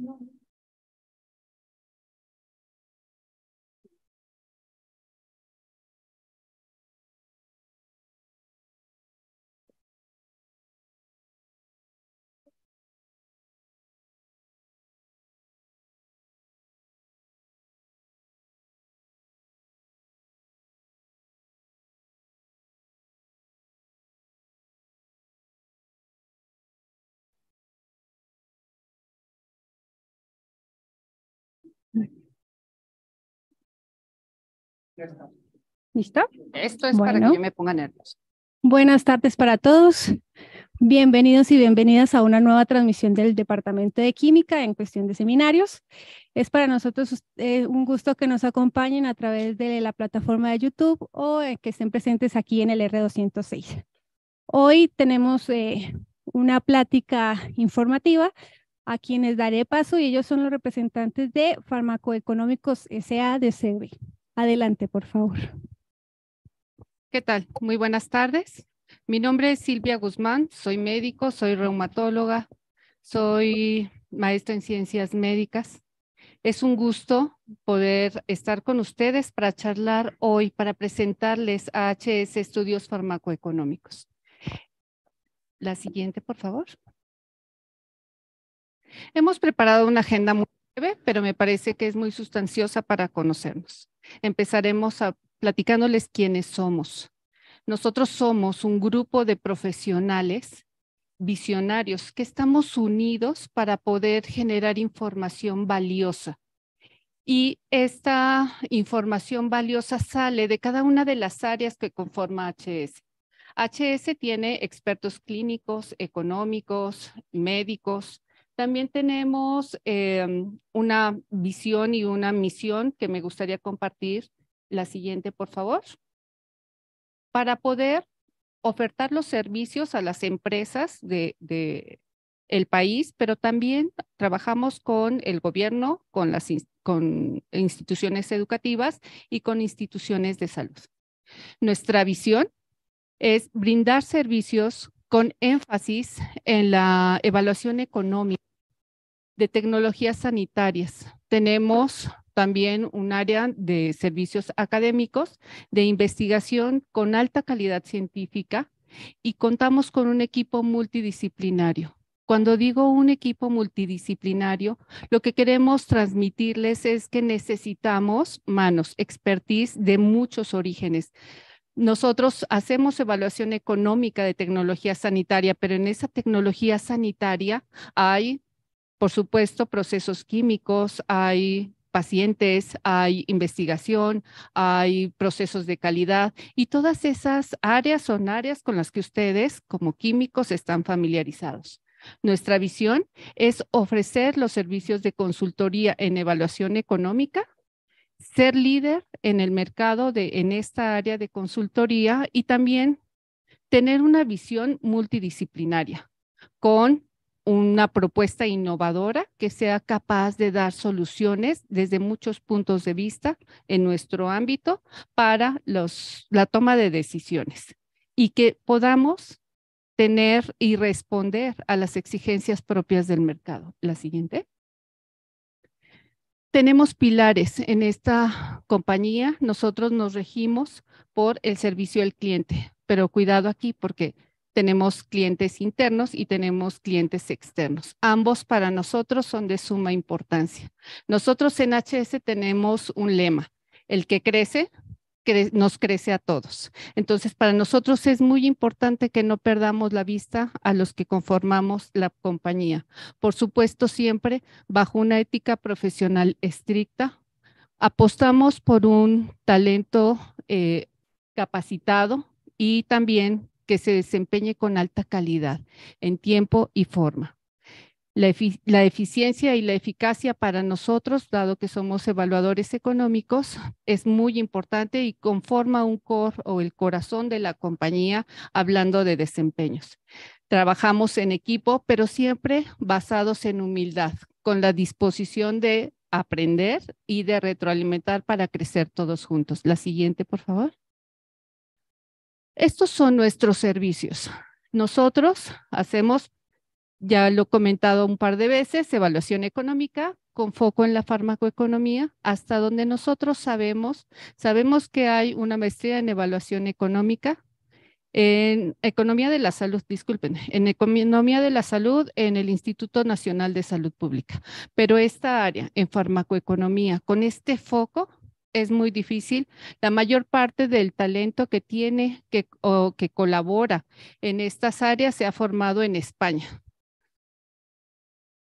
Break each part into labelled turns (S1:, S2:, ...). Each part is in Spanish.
S1: No. ¿Listo? Esto es para que yo me ponga nerviosa.
S2: Buenas tardes para todos. Bienvenidos y bienvenidas a una nueva transmisión del Departamento de Química en cuestión de seminarios. Es para nosotros eh, un gusto que nos acompañen a través de la plataforma de YouTube o eh, que estén presentes aquí en el R206. Hoy tenemos eh, una plática informativa a quienes daré paso y ellos son los representantes de Farmacoeconómicos SA de Adelante, por favor.
S3: ¿Qué tal? Muy buenas tardes. Mi nombre es Silvia Guzmán, soy médico, soy reumatóloga, soy maestra en ciencias médicas. Es un gusto poder estar con ustedes para charlar hoy, para presentarles HS Estudios Farmacoeconómicos. La siguiente, por favor. Hemos preparado una agenda muy breve, pero me parece que es muy sustanciosa para conocernos. Empezaremos a, platicándoles quiénes somos. Nosotros somos un grupo de profesionales visionarios que estamos unidos para poder generar información valiosa. Y esta información valiosa sale de cada una de las áreas que conforma HS. HS tiene expertos clínicos, económicos, médicos, también tenemos em, una visión y una misión que me gustaría compartir. La siguiente, por favor. Para poder ofertar los servicios a las empresas del de el país, pero también trabajamos con el gobierno, con las con instituciones educativas y con instituciones de salud. Nuestra visión es brindar servicios con énfasis en la evaluación económica de tecnologías sanitarias. Tenemos también un área de servicios académicos, de investigación con alta calidad científica y contamos con un equipo multidisciplinario. Cuando digo un equipo multidisciplinario, lo que queremos transmitirles es que necesitamos manos, expertise de muchos orígenes. Nosotros hacemos evaluación económica de tecnología sanitaria, pero en esa tecnología sanitaria hay por supuesto, procesos químicos, hay pacientes, hay investigación, hay procesos de calidad y todas esas áreas son áreas con las que ustedes como químicos están familiarizados. Nuestra visión es ofrecer los servicios de consultoría en evaluación económica, ser líder en el mercado de, en esta área de consultoría y también tener una visión multidisciplinaria con una propuesta innovadora que sea capaz de dar soluciones desde muchos puntos de vista en nuestro ámbito para los, la toma de decisiones y que podamos tener y responder a las exigencias propias del mercado. La siguiente. Tenemos pilares en esta compañía. Nosotros nos regimos por el servicio al cliente, pero cuidado aquí porque tenemos clientes internos y tenemos clientes externos. Ambos para nosotros son de suma importancia. Nosotros en HS tenemos un lema, el que crece nos crece a todos. Entonces, para nosotros es muy importante que no perdamos la vista a los que conformamos la compañía. Por supuesto, siempre bajo una ética profesional estricta, apostamos por un talento eh, capacitado y también que se desempeñe con alta calidad, en tiempo y forma. La, eficiencia y la eficacia para nosotros, dado que somos evaluadores económicos, es muy importante y conforma un core o el corazón de la compañía hablando de desempeños. Trabajamos en equipo, pero siempre basados en humildad, con la disposición de aprender y de retroalimentar para crecer todos juntos. La siguiente, por favor. Estos son nuestros servicios. Nosotros hacemos, ya lo he comentado un par de veces, evaluación económica con foco en la farmacoeconomía, hasta donde nosotros sabemos, sabemos que hay una maestría en evaluación económica, en economía de la salud, disculpen, en economía de la salud en el Instituto Nacional de Salud Pública, pero esta área en farmacoeconomía con este foco es muy difícil. La mayor parte del talento que tiene que, o que colabora en estas áreas se ha formado en España.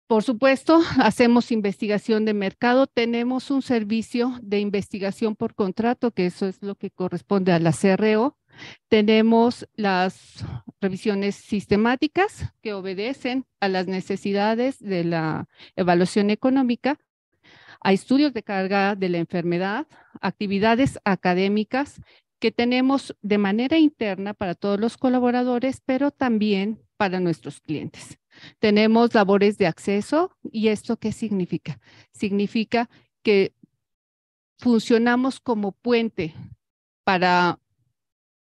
S3: Por supuesto, hacemos investigación de mercado. Tenemos un servicio de investigación por contrato, que eso es lo que corresponde a la CRO. Tenemos las revisiones sistemáticas que obedecen a las necesidades de la evaluación económica hay estudios de carga de la enfermedad, actividades académicas que tenemos de manera interna para todos los colaboradores, pero también para nuestros clientes. Tenemos labores de acceso y esto qué significa? Significa que funcionamos como puente para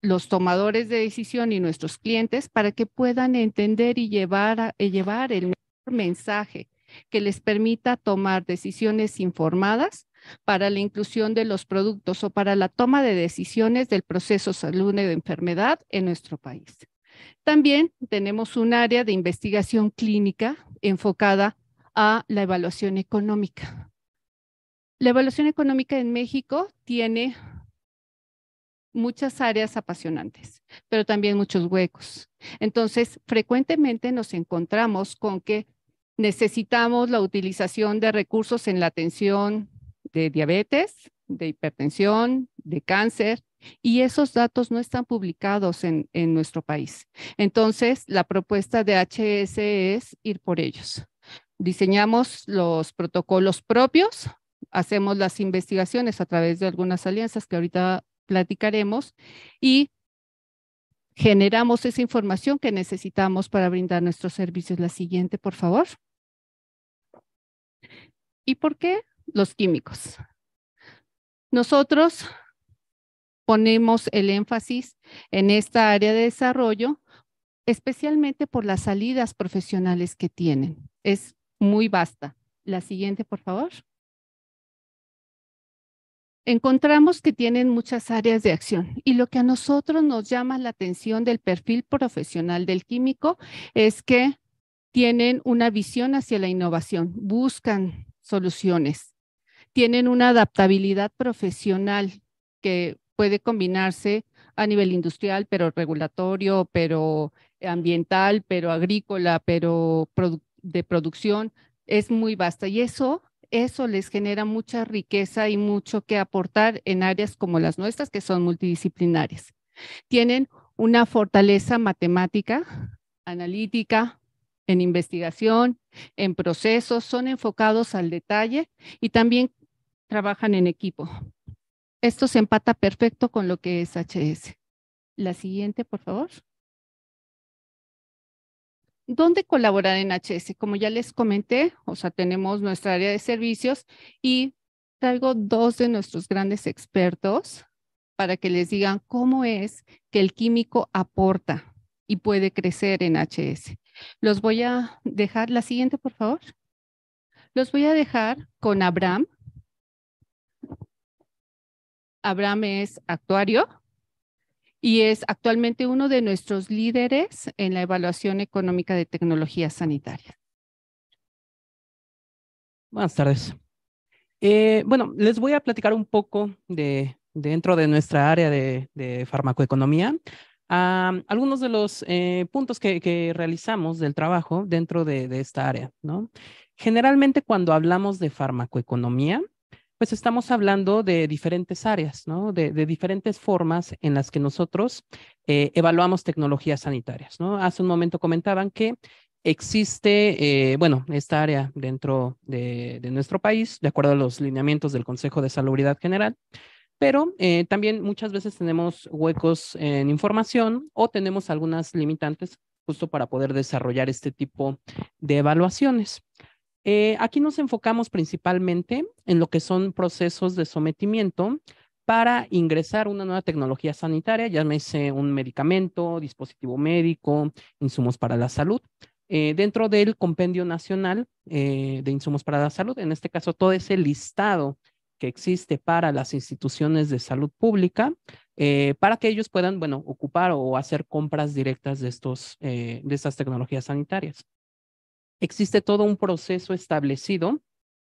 S3: los tomadores de decisión y nuestros clientes para que puedan entender y llevar, llevar el mensaje que les permita tomar decisiones informadas para la inclusión de los productos o para la toma de decisiones del proceso salud y de enfermedad en nuestro país. También tenemos un área de investigación clínica enfocada a la evaluación económica. La evaluación económica en México tiene muchas áreas apasionantes, pero también muchos huecos. Entonces, frecuentemente nos encontramos con que Necesitamos la utilización de recursos en la atención de diabetes, de hipertensión, de cáncer, y esos datos no están publicados en, en, nuestro país. Entonces, la propuesta de HS es ir por ellos. Diseñamos los protocolos propios, hacemos las investigaciones a través de algunas alianzas que ahorita platicaremos y generamos esa información que necesitamos para brindar nuestros servicios. La siguiente, por favor. ¿Y por qué? Los químicos. Nosotros ponemos el énfasis en esta área de desarrollo, especialmente por las salidas profesionales que tienen. Es muy vasta. La siguiente, por favor. Encontramos que tienen muchas áreas de acción y lo que a nosotros nos llama la atención del perfil profesional del químico es que tienen una visión hacia la innovación, buscan soluciones. Tienen una adaptabilidad profesional que puede combinarse a nivel industrial, pero regulatorio, pero ambiental, pero agrícola, pero de producción. Es muy vasta y eso, eso les genera mucha riqueza y mucho que aportar en áreas como las nuestras, que son multidisciplinarias. Tienen una fortaleza matemática, analítica, en investigación, en procesos, son enfocados al detalle y también trabajan en equipo. Esto se empata perfecto con lo que es HS. La siguiente, por favor. ¿Dónde colaborar en HS? Como ya les comenté, o sea, tenemos nuestra área de servicios y traigo dos de nuestros grandes expertos para que les digan cómo es que el químico aporta y puede crecer en HS. Los voy a dejar, la siguiente, por favor. Los voy a dejar con Abraham. Abraham es actuario y es actualmente uno de nuestros líderes en la evaluación económica de tecnología sanitaria.
S4: Buenas tardes. Eh, bueno, les voy a platicar un poco de, dentro de nuestra área de, de farmacoeconomía, algunos de los eh, puntos que, realizamos del trabajo dentro de, esta área, ¿no? Generalmente cuando hablamos de farmacoeconomía, pues estamos hablando de diferentes áreas, ¿no? De, diferentes formas en las que nosotros eh, evaluamos tecnologías sanitarias, Hace un momento comentaban que existe, eh, bueno, esta área dentro de, nuestro país, de acuerdo a los lineamientos del Consejo de Salubridad General, pero eh, también muchas veces tenemos huecos en información o tenemos algunas limitantes justo para poder desarrollar este tipo de evaluaciones. Eh, aquí nos enfocamos principalmente en lo que son procesos de sometimiento para ingresar una nueva tecnología sanitaria, ya llámese un medicamento, dispositivo médico, insumos para la salud, eh, dentro del Compendio Nacional de Insumos para la Salud. En este caso, todo ese listado que existe para las instituciones de salud pública eh, para que ellos puedan, bueno, ocupar o hacer compras directas de, estos, eh, de estas tecnologías sanitarias. Existe todo un proceso establecido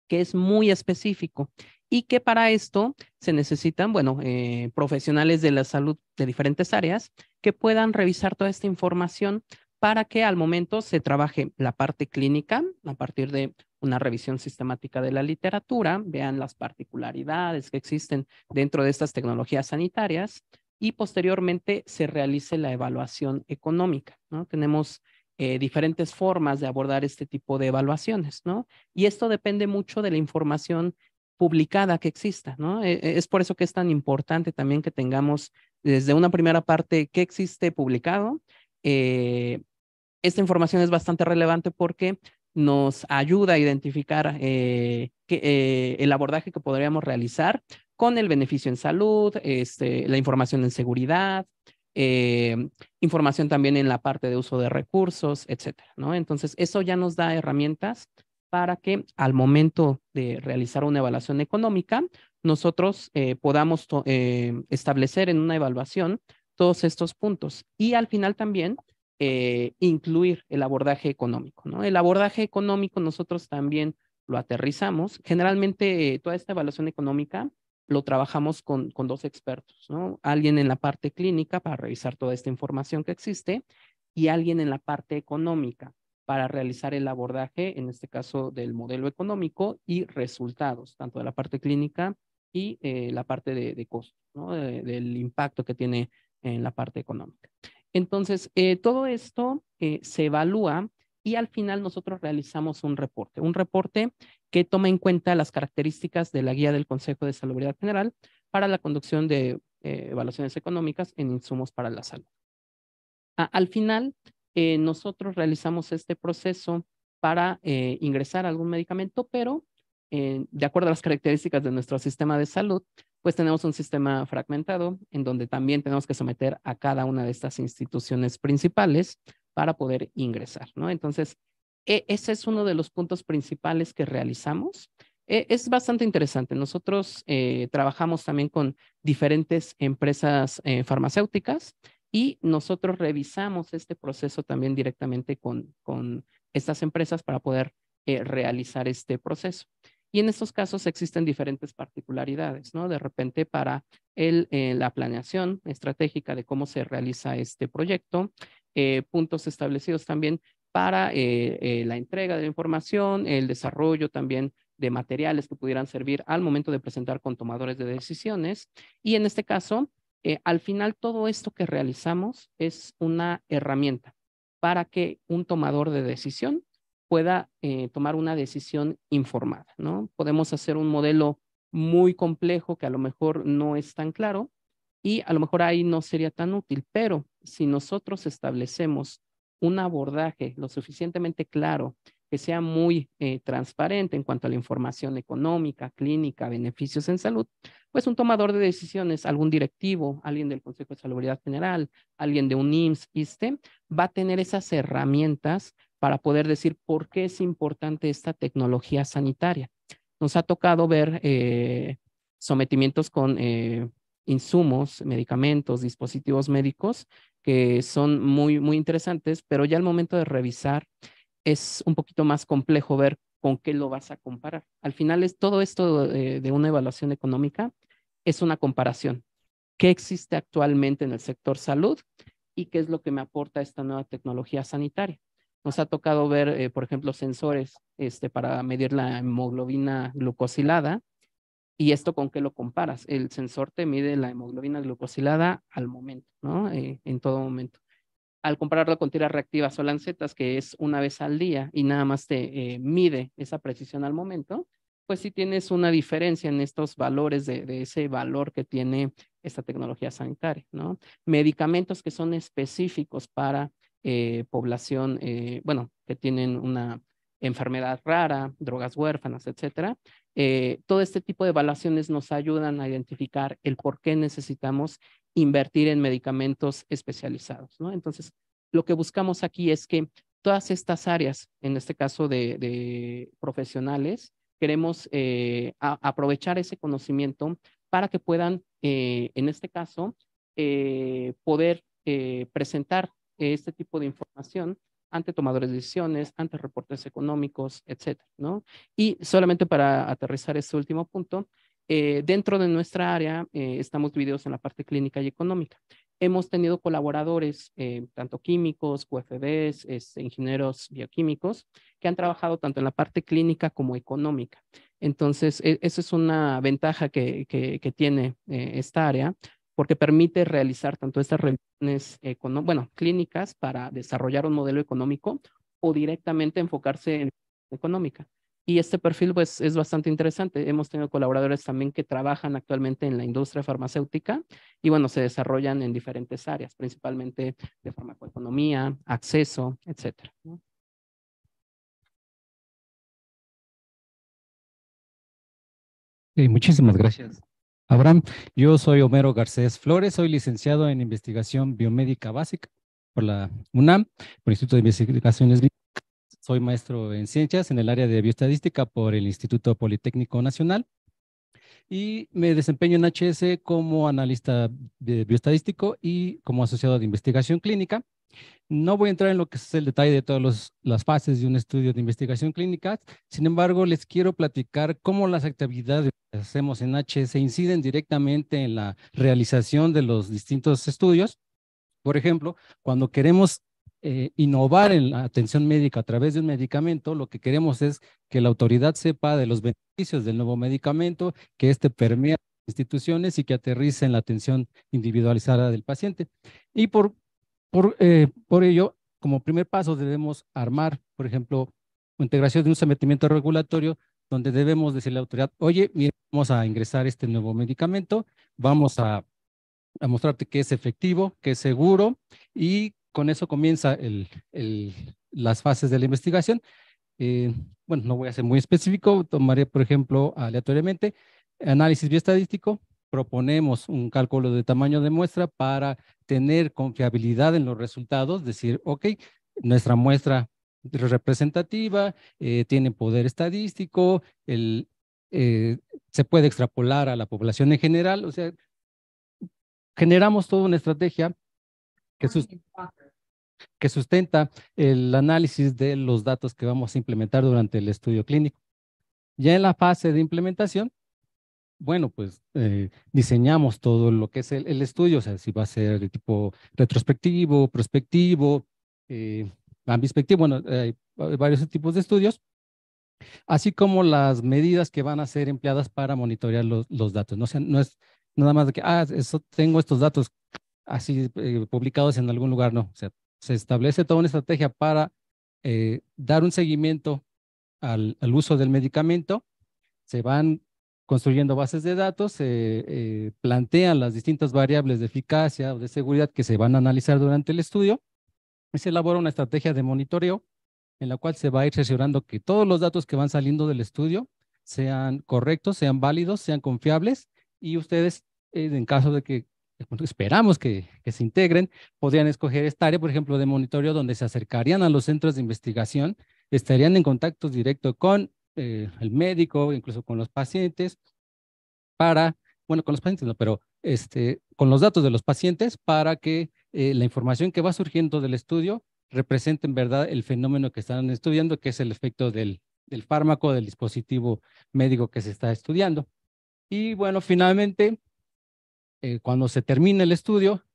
S4: que es muy específico y que para esto se necesitan, bueno, eh, profesionales de la salud de diferentes áreas que puedan revisar toda esta información para que al momento se trabaje la parte clínica a partir de una revisión sistemática de la literatura, vean las particularidades que existen dentro de estas tecnologías sanitarias y posteriormente se realice la evaluación económica. ¿no? Tenemos eh, diferentes formas de abordar este tipo de evaluaciones, ¿no? Y esto depende mucho de la información publicada que exista, ¿no? E, e, es por eso que es tan importante también que tengamos desde una primera parte qué existe publicado. Eh, esta información es bastante relevante porque nos ayuda a identificar eh, eh, el abordaje que podríamos realizar con el beneficio en salud, este, la información en seguridad, eh, información también en la parte de uso de recursos, etcétera, ¿no? Entonces, eso ya nos da herramientas para que al momento de realizar una evaluación económica, nosotros podamos establecer en una evaluación todos estos puntos. Y al final también eh, incluir el abordaje económico. ¿no? El abordaje económico nosotros también lo aterrizamos. Generalmente eh, toda esta evaluación económica lo trabajamos con, dos expertos, ¿no? Alguien en la parte clínica para revisar toda esta información que existe y alguien en la parte económica para realizar el abordaje, en este caso del modelo económico y resultados, tanto de la parte clínica y eh, la parte de, de costo, ¿no? del impacto que tiene en la parte económica. Entonces, eh, todo esto eh, se evalúa y al final nosotros realizamos un reporte, un reporte que toma en cuenta las características de la guía del Consejo de Salubridad General para la conducción de eh, evaluaciones económicas en insumos para la salud. al final, nosotros realizamos este proceso para ingresar algún medicamento, pero de acuerdo a las características de nuestro sistema de salud, pues tenemos un sistema fragmentado en donde también tenemos que someter a cada una de estas instituciones principales para poder ingresar, ¿no? Entonces, e, ese es uno de los puntos principales que realizamos. E, es bastante interesante. Nosotros eh, trabajamos también con diferentes empresas eh, farmacéuticas y nosotros revisamos este proceso también directamente con, con estas empresas para poder eh, realizar este proceso. Y en estos casos existen diferentes particularidades, ¿no? De repente para el, eh, la planeación estratégica de cómo se realiza este proyecto, eh, puntos establecidos también para eh, la entrega de información, el desarrollo también de materiales que pudieran servir al momento de presentar con tomadores de decisiones. Y en este caso, al final todo esto que realizamos es una herramienta para que un tomador de decisión pueda eh, tomar una decisión informada, ¿no? Podemos hacer un modelo muy complejo que a lo mejor no es tan claro y a lo mejor ahí no sería tan útil, pero si nosotros establecemos un abordaje lo suficientemente claro, que sea muy eh, transparente en cuanto a la información económica, clínica, beneficios en salud, pues un tomador de decisiones, algún directivo, alguien del Consejo de Salubridad General, alguien de un IMSS, ISTE, va a tener esas herramientas para poder decir por qué es importante esta tecnología sanitaria. Nos ha tocado ver eh, sometimientos con eh, insumos, medicamentos, dispositivos médicos que son muy, muy interesantes, pero ya al momento de revisar es un poquito más complejo ver con qué lo vas a comparar. Al final es todo esto de, eh, de una evaluación económica, es una comparación. ¿Qué existe actualmente en el sector salud y qué es lo que me aporta esta nueva tecnología sanitaria? Nos ha tocado ver, eh, por ejemplo, sensores este, para medir la hemoglobina glucosilada. ¿Y esto con qué lo comparas? El sensor te mide la hemoglobina glucosilada al momento, ¿no? Eh, en todo momento. Al compararlo con tiras reactivas o lancetas, que es una vez al día y nada más te eh, mide esa precisión al momento, pues sí tienes una diferencia en estos valores de, de, ese valor que tiene esta tecnología sanitaria, ¿no? Medicamentos que son específicos para eh, población, eh, bueno, que tienen una enfermedad rara, drogas huérfanas, etcétera. Eh, todo este tipo de evaluaciones nos ayudan a identificar el por qué necesitamos invertir en medicamentos especializados, ¿no? Entonces, lo que buscamos aquí es que todas estas áreas, en este caso de, profesionales, queremos aprovechar ese conocimiento para que puedan, en este caso, poder presentar este tipo de información ante tomadores de decisiones, ante reportes económicos, etcétera, ¿no? Y solamente para aterrizar este último punto, eh, dentro de nuestra área eh, estamos divididos en la parte clínica y económica. Hemos tenido colaboradores, eh, tanto químicos, QFBs, este, ingenieros bioquímicos, que han trabajado tanto en la parte clínica como económica. Entonces, e, esa es una ventaja que, que tiene esta área, porque permite realizar tanto estas reuniones eh, bueno, clínicas para desarrollar un modelo económico o directamente enfocarse en económica. Y este perfil pues, es bastante interesante. Hemos tenido colaboradores también que trabajan actualmente en la industria farmacéutica y bueno, se desarrollan en diferentes áreas, principalmente de
S1: farmacoeconomía, acceso, etc. muchísimas gracias. Abraham, yo soy Homero
S5: Garcés Flores, soy licenciado en investigación biomédica básica por la UNAM, por el Instituto de Investigaciones Soy maestro en ciencias en el área de bioestadística por el Instituto Politécnico Nacional y me desempeño en HS como analista bioestadístico y como asociado de investigación clínica. No voy a entrar en lo que es el detalle de todas las fases de un estudio de investigación clínica, sin embargo, les quiero platicar cómo las actividades que hacemos en H.S. inciden directamente en la realización de los distintos estudios. Por ejemplo, cuando queremos eh, innovar en la atención médica a través de un medicamento, lo que queremos es que la autoridad sepa de los beneficios del nuevo medicamento, que éste permea instituciones y que aterrice en la atención individualizada del paciente. Y por eh, por, ello, como primer paso debemos armar, por ejemplo, integración de un sometimiento regulatorio donde debemos decirle a la autoridad, oye, mira, vamos a ingresar este nuevo medicamento, vamos a, mostrarte que es efectivo, que es seguro, y con eso comienza las fases de la investigación. Eh, bueno, no voy a ser muy específico, tomaré, por ejemplo, aleatoriamente, análisis biostatístico, proponemos un cálculo de tamaño de muestra para tener confiabilidad en los resultados, decir, ok, nuestra muestra representativa eh, tiene poder estadístico, el, eh, se puede extrapolar a la población en general, o sea, generamos toda una estrategia
S1: que
S5: sustenta el análisis de los datos que vamos a implementar durante el estudio clínico. Ya en la fase de implementación, bueno, pues eh, diseñamos todo lo que es el, estudio, o sea, si va a ser de tipo retrospectivo, prospectivo, eh, ambispectivo, bueno, hay varios tipos de estudios, así como las medidas que van a ser empleadas para monitorear los, los datos. ¿no? sea, no es nada más de que, ah, eso, tengo estos datos así eh, publicados en algún lugar, no. O sea, se establece toda una estrategia para dar un seguimiento al, al, uso del medicamento. Se van construyendo bases de datos, se eh, plantean las distintas variables de eficacia o de seguridad que se van a analizar durante el estudio y se elabora una estrategia de monitoreo en la cual se va a ir asegurando que todos los datos que van saliendo del estudio sean correctos, sean válidos, sean confiables y ustedes, eh, en caso de que eh, esperamos que, que se integren, podrían escoger esta área, por ejemplo, de monitoreo donde se acercarían a los centros de investigación, estarían en contacto directo con eh, el médico, incluso con los pacientes, para, bueno, con los pacientes no, pero este, con los datos de los pacientes para que eh, la información que va surgiendo del estudio represente en verdad el fenómeno que están estudiando, que es el efecto del, fármaco, del dispositivo médico que se está estudiando. Y bueno, finalmente, eh, cuando se termina el estudio,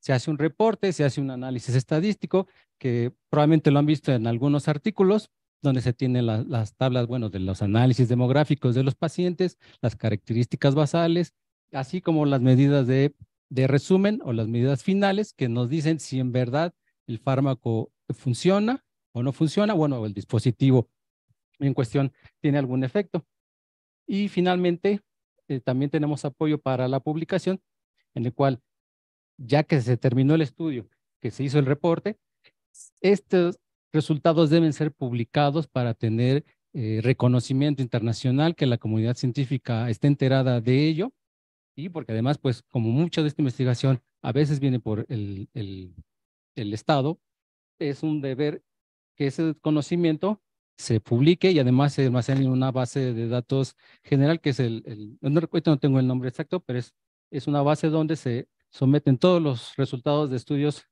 S5: se hace un reporte, se hace un análisis estadístico, que probablemente lo han visto en algunos artículos, donde se tienen las tablas, bueno, de los análisis demográficos de los pacientes, las características basales, así como las medidas de, resumen o las medidas finales que nos dicen si en verdad el fármaco funciona o no funciona, bueno, el dispositivo en cuestión tiene algún efecto. Y finalmente, eh, también tenemos apoyo para la publicación, en el cual, ya que se terminó el estudio, que se hizo el reporte, estos, resultados deben ser publicados para tener eh, reconocimiento internacional, que la comunidad científica esté enterada de ello, y porque además, pues como mucha de esta investigación a veces viene por el, el, Estado, es un deber que ese conocimiento se publique y además se almacene en una base de datos general que es el, no recuerdo, no tengo el nombre exacto, pero es, es una base donde se someten todos los resultados de estudios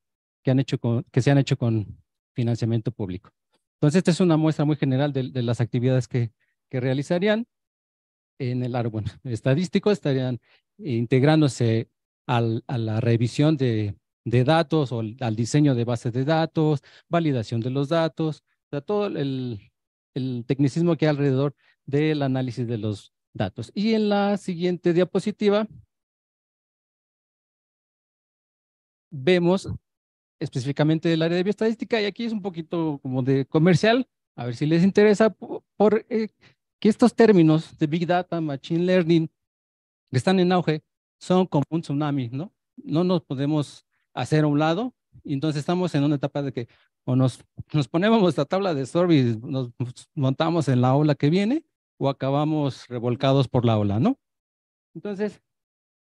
S5: que, han hecho con, que se han hecho con, financiamiento público. Entonces, esta es una muestra muy general de, las actividades que, realizarían en el árbol estadístico. Estarían integrándose a la revisión de, datos o al diseño de bases de datos, validación de los datos, todo el, el tecnicismo que hay alrededor del análisis de los datos. Y en la siguiente diapositiva vemos específicamente del área de bioestadística, y aquí es un poquito como de comercial, a ver si les interesa, por, eh, que estos términos de Big Data, Machine Learning, que están en auge, son como un tsunami, ¿no? No nos podemos hacer a un lado, y entonces estamos en una etapa de que o nos, nos ponemos la tabla de surf nos montamos en la ola que viene, o acabamos revolcados por la ola, ¿no? Entonces,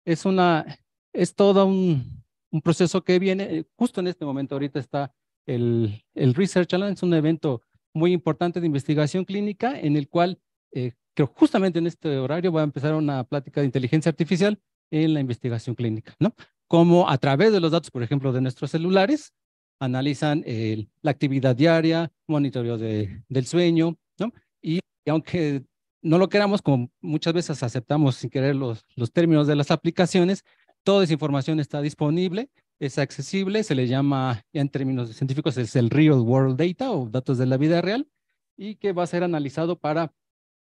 S5: es una, es todo un, un proceso que viene, eh, justo en este momento ahorita está el, Research Alliance, un evento muy importante de investigación clínica en el cual eh, creo justamente en este horario va a empezar una plática de inteligencia artificial en la investigación clínica, ¿no? Como a través de los datos, por ejemplo, de nuestros celulares, analizan eh, la actividad diaria, monitoreo del sueño, ¿no? Y, aunque no lo queramos, como muchas veces aceptamos sin querer los, los términos de las aplicaciones, Toda esa información está disponible, es accesible, se le llama, ya en términos científicos, es el real world data o datos de la vida real y que va a ser analizado para,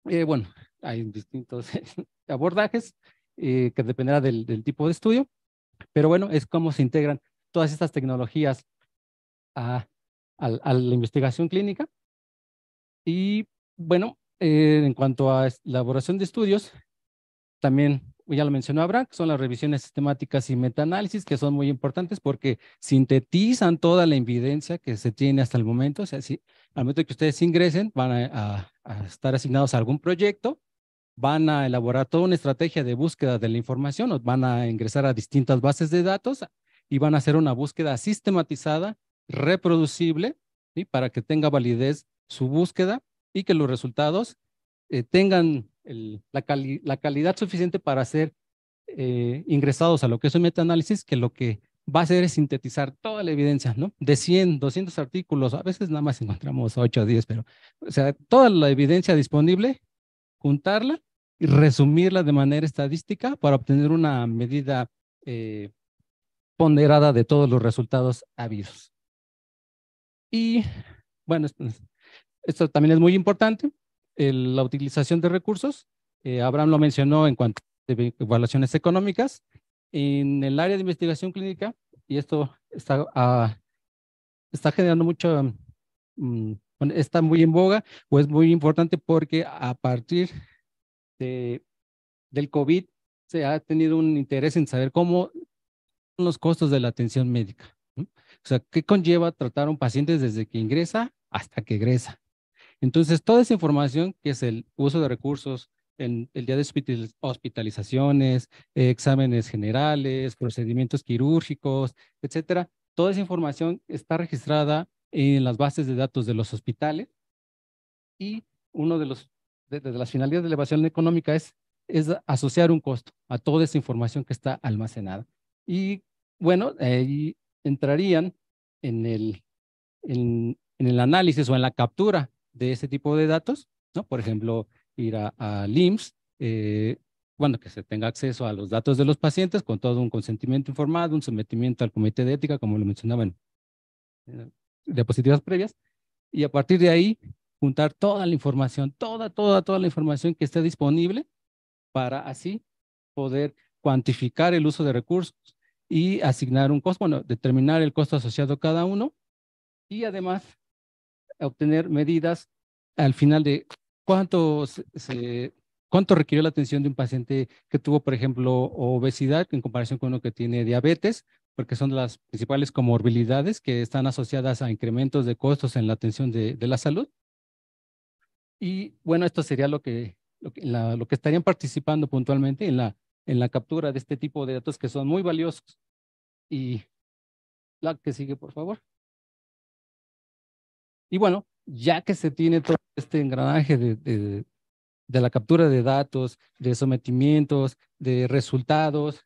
S5: eh, bueno, hay distintos abordajes eh, que dependerá del, tipo de estudio, pero bueno, es cómo se integran todas estas tecnologías a, la investigación clínica. Y bueno, eh, en cuanto a elaboración de estudios, también pues, ya lo mencionó Abraham, son las revisiones sistemáticas y metaanálisis, que son muy importantes porque sintetizan toda la evidencia que se tiene hasta el momento. O sea, si al momento que ustedes ingresen, van a, estar asignados a algún proyecto, van a elaborar toda una estrategia de búsqueda de la información, van a ingresar a distintas bases de datos y van a hacer una búsqueda sistematizada, reproducible, ¿sí? para que tenga validez su búsqueda y que los resultados eh, tengan la, calidad suficiente para ser eh, ingresados a lo que es un metaanálisis que lo que va a hacer es sintetizar toda la evidencia, ¿no? De 100, 200 artículos, a veces nada más encontramos 8 o 10, pero, o sea, toda la evidencia disponible, juntarla y resumirla de manera estadística para obtener una medida eh, ponderada de todos los resultados habidos. Y, bueno, esto también es muy importante, la utilización de recursos. Eh, Abraham lo mencionó en cuanto a evaluaciones económicas. En el área de investigación clínica, y esto está, ah, está generando mucho, mm, está muy en boga, o es muy importante porque a partir de, del COVID se ha tenido un interés en saber cómo son los costos de la atención médica. O sea, ¿qué conlleva tratar a un paciente desde que ingresa hasta que egresa? Entonces, toda esa información, que es el uso de recursos en el día de hospitalizaciones, exámenes generales, procedimientos quirúrgicos, etcétera, toda esa información está registrada en las bases de datos de los hospitales y uno de los desde las finalidades de elevación económica es asociar un costo a toda esa información que está almacenada. Y bueno, ahí entrarían en el análisis o en la captura de ese tipo de datos, ¿no? Por ejemplo, ir a, LIMS, eh, bueno, que se tenga acceso a los datos de los pacientes con todo un consentimiento informado, un sometimiento al comité de ética, como lo mencionaba en eh, diapositivas previas, y a partir de ahí juntar toda la información, toda, toda, toda la información que esté disponible para así poder cuantificar el uso de recursos y asignar un costo, bueno, determinar el costo asociado a cada uno y además obtener medidas al final de cuánto se, cuánto requirió la atención de un paciente que tuvo, por ejemplo, obesidad en comparación con uno que tiene diabetes, porque son las principales comorbilidades que están asociadas a incrementos de costos en la atención de, la salud. Y bueno, esto sería lo que, lo que estarían participando puntualmente en la, en la captura de este tipo de datos que son muy valiosos.
S1: Y la que sigue, por favor. Y bueno, ya que se tiene todo este engranaje de, de, la
S5: captura de datos, de sometimientos, de resultados,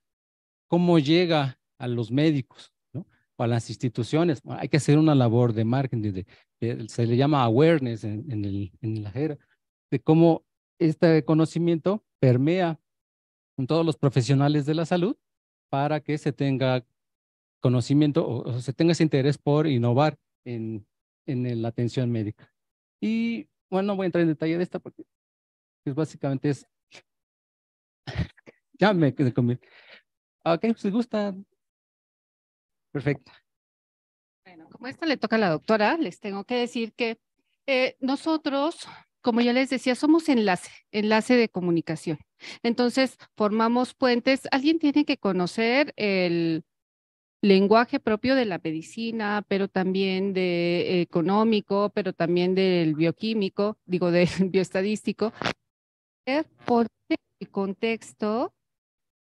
S5: cómo llega a los médicos, ¿no? O a las instituciones. hay que hacer una labor de marketing, de, se le llama awareness en, el, en la era, de cómo este conocimiento permea con todos los profesionales de la salud para que se tenga conocimiento o, o se tenga ese interés por innovar en, en la atención médica. Y bueno, no voy a entrar en detalle de esta porque pues, básicamente es... ya me quedé conmigo. Ok, pues, si gusta.
S1: Perfecto.
S3: Bueno, como esta le toca a la doctora, les tengo que decir que eh, nosotros, como ya les decía, somos enlace, enlace de comunicación. Entonces, formamos puentes. Alguien tiene que conocer el, lenguaje propio de la medicina, pero también de económico, pero también del bioquímico, digo, del bioestadístico, por el contexto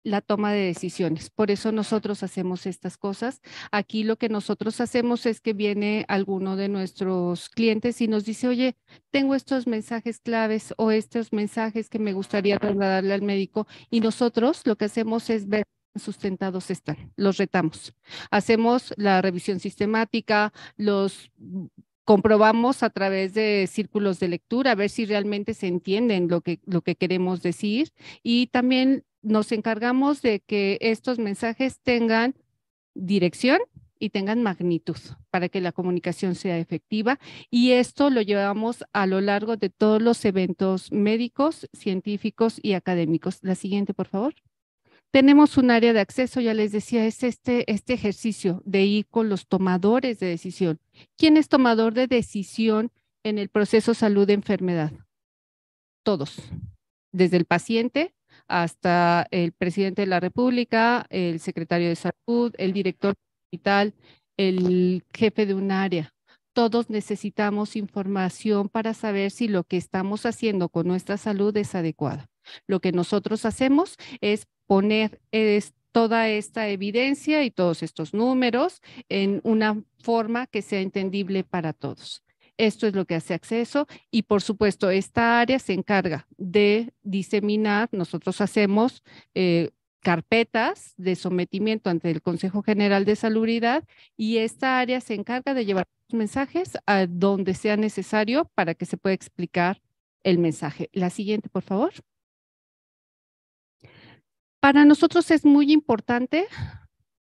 S3: la toma de decisiones. Por eso nosotros hacemos estas cosas. Aquí lo que nosotros hacemos es que viene alguno de nuestros clientes y nos dice, oye, tengo estos mensajes claves o estos mensajes que me gustaría trasladarle al médico. Y nosotros lo que hacemos es ver sustentados están. Los retamos. Hacemos la revisión sistemática, los comprobamos a través de círculos de lectura, a ver si realmente se entienden lo que, lo que queremos decir y también nos encargamos de que estos mensajes tengan dirección y tengan magnitud para que la comunicación sea efectiva. Y esto lo llevamos a lo largo de todos los eventos médicos, científicos y académicos. La siguiente, por favor. Tenemos un área de acceso, ya les decía, es este, este ejercicio de ir con los tomadores de decisión. ¿Quién es tomador de decisión en el proceso salud-enfermedad? Todos, desde el paciente hasta el presidente de la República, el secretario de salud, el director hospital, el jefe de un área. Todos necesitamos información para saber si lo que estamos haciendo con nuestra salud es adecuado. Lo que nosotros hacemos es poner es, toda esta evidencia y todos estos números en una forma que sea entendible para todos. Esto es lo que hace acceso y por supuesto esta área se encarga de diseminar, nosotros hacemos eh, carpetas de sometimiento ante el Consejo General de Salubridad y esta área se encarga de llevar los mensajes a donde sea necesario para que se pueda explicar el mensaje. La siguiente, por favor. Para nosotros es muy importante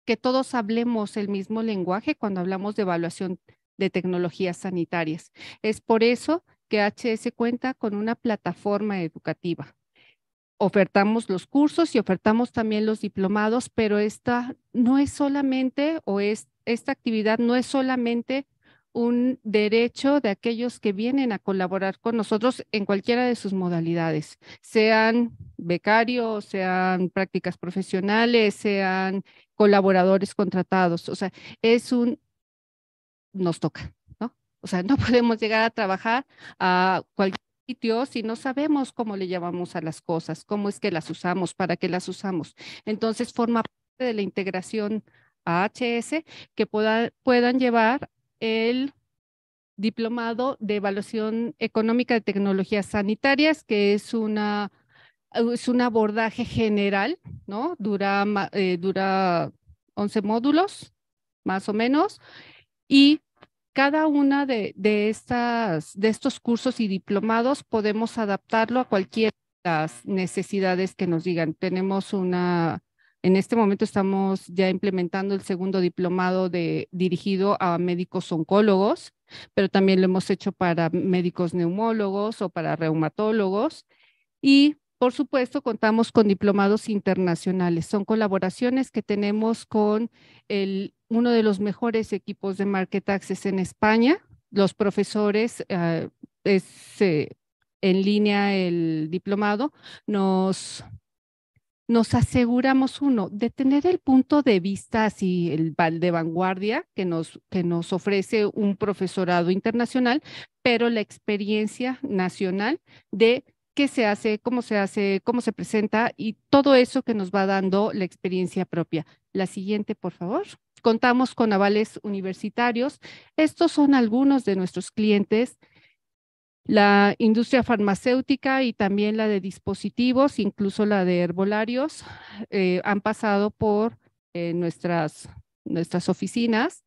S3: que todos hablemos el mismo lenguaje cuando hablamos de evaluación de tecnologías sanitarias. Es por eso que HS cuenta con una plataforma educativa. Ofertamos los cursos y ofertamos también los diplomados, pero esta no es solamente o es esta actividad no es solamente un derecho de aquellos que vienen a colaborar con nosotros en cualquiera de sus modalidades, sean becarios, sean prácticas profesionales, sean colaboradores contratados. O sea, es un, nos toca, ¿no? O sea, no podemos llegar a trabajar a cualquier sitio si no sabemos cómo le llamamos a las cosas, cómo es que las usamos, para qué las usamos. Entonces, forma parte de la integración AHS que puedan llevar el diplomado de evaluación económica de tecnologías sanitarias, que es una es un abordaje general, ¿no? Dura, eh, dura 11 módulos, más o menos, y cada una de, estas, de estos cursos y diplomados podemos adaptarlo a cualquier de las necesidades que nos digan. Tenemos una en este momento estamos ya implementando el segundo diplomado de, dirigido a médicos oncólogos, pero también lo hemos hecho para médicos neumólogos o para reumatólogos. Y, por supuesto, contamos con diplomados internacionales. Son colaboraciones que tenemos con el, uno de los mejores equipos de Market Access en España. Los profesores, eh, eh, en línea el diplomado, nos nos aseguramos, uno, de tener el punto de vista así, el de vanguardia que nos, que nos ofrece un profesorado internacional, pero la experiencia nacional de qué se hace, cómo se hace, cómo se presenta y todo eso que nos va dando la experiencia propia. La siguiente, por favor. Contamos con avales universitarios. Estos son algunos de nuestros clientes la industria farmacéutica y también la de dispositivos, incluso la de herbolarios, eh, han pasado por eh, nuestras, nuestras oficinas.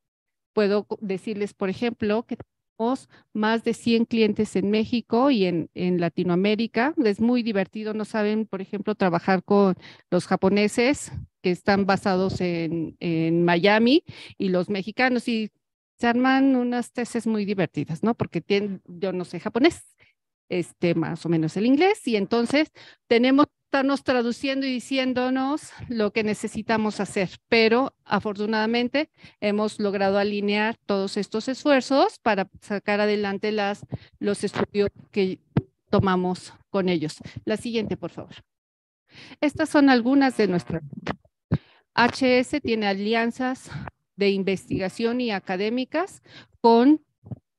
S3: Puedo decirles, por ejemplo, que tenemos más de 100 clientes en México y en, en Latinoamérica. Es muy divertido, no saben, por ejemplo, trabajar con los japoneses que están basados en, en Miami y los mexicanos. Y se arman unas tesis muy divertidas, ¿no? Porque yo no sé japonés, este, más o menos el inglés, y entonces tenemos estarnos traduciendo y diciéndonos lo que necesitamos hacer, pero afortunadamente hemos logrado alinear todos estos esfuerzos para sacar adelante las, los estudios que tomamos con ellos. La siguiente, por favor. Estas son algunas de nuestras. HS tiene alianzas de investigación y académicas con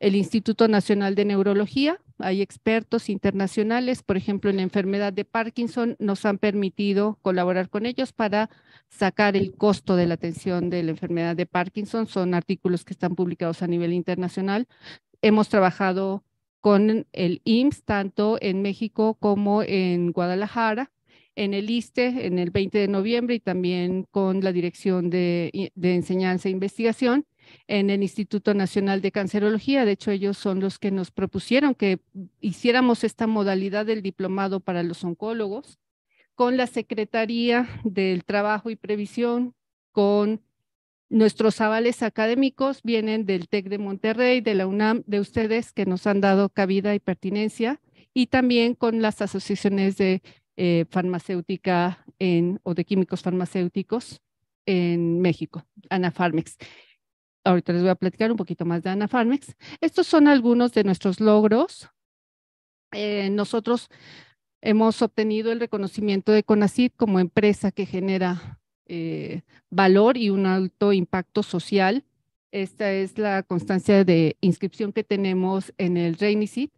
S3: el Instituto Nacional de Neurología. Hay expertos internacionales, por ejemplo, en la enfermedad de Parkinson, nos han permitido colaborar con ellos para sacar el costo de la atención de la enfermedad de Parkinson. Son artículos que están publicados a nivel internacional. Hemos trabajado con el IMSS, tanto en México como en Guadalajara, en el ISTE en el 20 de noviembre y también con la Dirección de, Enseñanza e Investigación en el Instituto Nacional de Cancerología. De hecho, ellos son los que nos propusieron que hiciéramos esta modalidad del diplomado para los oncólogos con la Secretaría del Trabajo y Previsión, con nuestros avales académicos, vienen del TEC de Monterrey, de la UNAM, de ustedes que nos han dado cabida y pertinencia, y también con las asociaciones de eh, farmacéutica en, o de químicos farmacéuticos en México, Anafarmex. Ahorita les voy a platicar un poquito más de Anafarmex. Estos son algunos de nuestros logros. Eh, nosotros hemos obtenido el reconocimiento de CONACYT como empresa que genera eh, valor y un alto impacto social. Esta es la constancia de inscripción que tenemos en el REINICIT,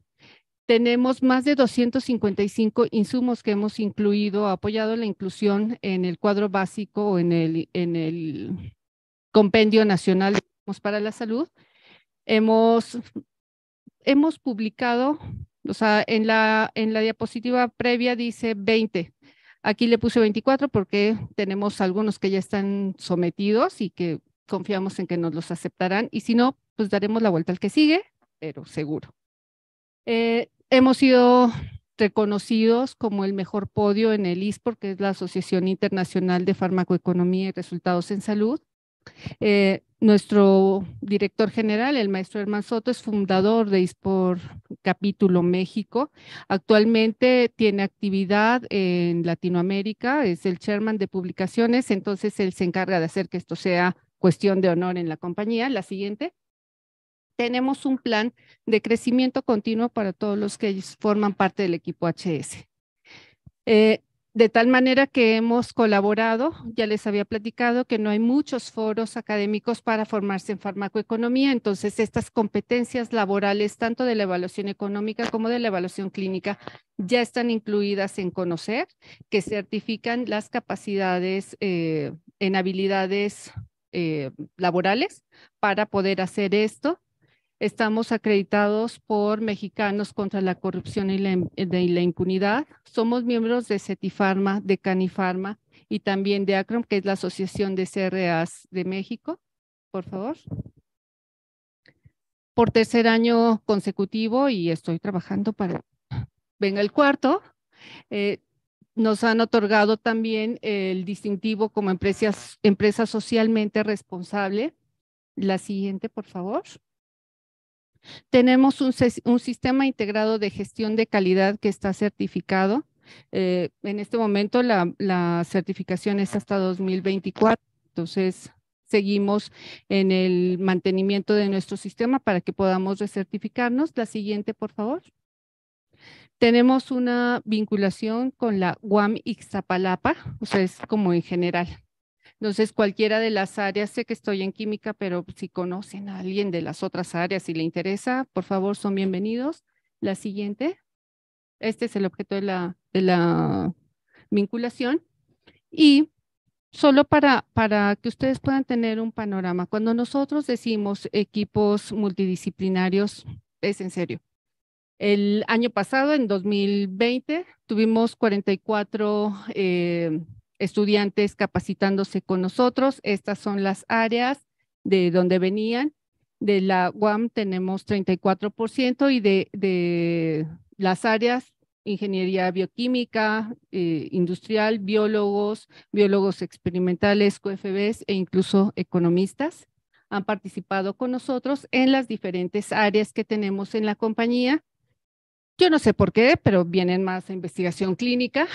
S3: tenemos más de 255 insumos que hemos incluido, apoyado la inclusión en el cuadro básico o en el, en el Compendio Nacional para la Salud. Hemos, hemos publicado, o sea, en la, en la diapositiva previa dice 20. Aquí le puse 24 porque tenemos algunos que ya están sometidos y que confiamos en que nos los aceptarán. Y si no, pues daremos la vuelta al que sigue, pero seguro. Eh, hemos sido reconocidos como el mejor podio en el ISPOR, que es la Asociación Internacional de Farmacoeconomía y Resultados en Salud. Eh, nuestro director general, el maestro Herman Soto, es fundador de ISPOR Capítulo México. Actualmente tiene actividad en Latinoamérica, es el chairman de publicaciones, entonces él se encarga de hacer que esto sea cuestión de honor en la compañía. La siguiente tenemos un plan de crecimiento continuo para todos los que forman parte del equipo HS. Eh, de tal manera que hemos colaborado, ya les había platicado que no hay muchos foros académicos para formarse en farmacoeconomía, entonces estas competencias laborales, tanto de la evaluación económica como de la evaluación clínica, ya están incluidas en conocer, que certifican las capacidades eh, en habilidades eh, laborales para poder hacer esto Estamos acreditados por Mexicanos contra la Corrupción y la, eh, de Impunidad. Somos miembros de Cetifarma, de Canifarma y también de ACROM, que es la Asociación de CRAs de México. Por favor. Por tercer año consecutivo y estoy trabajando para... Venga el cuarto. Eh, nos han otorgado también el distintivo como empresas, empresa socialmente responsable. La siguiente, por favor. Tenemos un, sistema integrado de gestión de calidad que está certificado. Eh, en este momento la, certificación es hasta 2024, entonces seguimos en el mantenimiento de nuestro sistema para que podamos recertificarnos. La siguiente, por favor. Tenemos una vinculación con la UAM Ixtapalapa, o sea, es como en general. Entonces, cualquiera de las áreas, sé que estoy en química, pero si conocen a alguien de las otras áreas y le interesa, por favor, son bienvenidos. La siguiente. Este es el objeto de la, vinculación. Y solo para, que ustedes puedan tener un panorama, cuando nosotros decimos equipos multidisciplinarios, es en serio. El año pasado, en 2020, tuvimos 44 estudiantes capacitándose con nosotros. Estas son las áreas de donde venían. De la UAM tenemos 34% y de, las áreas ingeniería bioquímica, eh, industrial, biólogos, biólogos experimentales, QFBs e incluso economistas han participado con nosotros en las diferentes áreas que tenemos en la compañía. Yo no sé por qué, pero vienen más a investigación clínica,